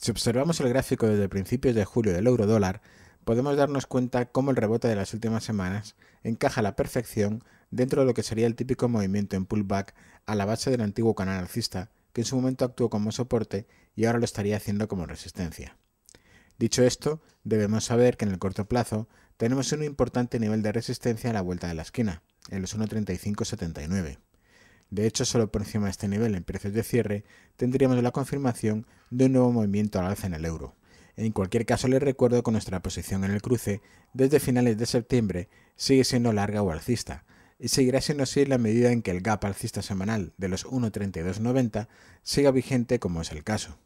Si observamos el gráfico desde principios de julio del euro dólar, podemos darnos cuenta cómo el rebote de las últimas semanas encaja a la perfección dentro de lo que sería el típico movimiento en pullback a la base del antiguo canal alcista, que en su momento actuó como soporte y ahora lo estaría haciendo como resistencia. Dicho esto, debemos saber que en el corto plazo tenemos un importante nivel de resistencia a la vuelta de la esquina, en los 1.3579. De hecho, solo por encima de este nivel en precios de cierre tendríamos la confirmación de un nuevo movimiento al alza en el euro. En cualquier caso, les recuerdo que nuestra posición en el cruce desde finales de septiembre sigue siendo larga o alcista, y seguirá siendo así en la medida en que el gap alcista semanal de los 1.3290 siga vigente como es el caso.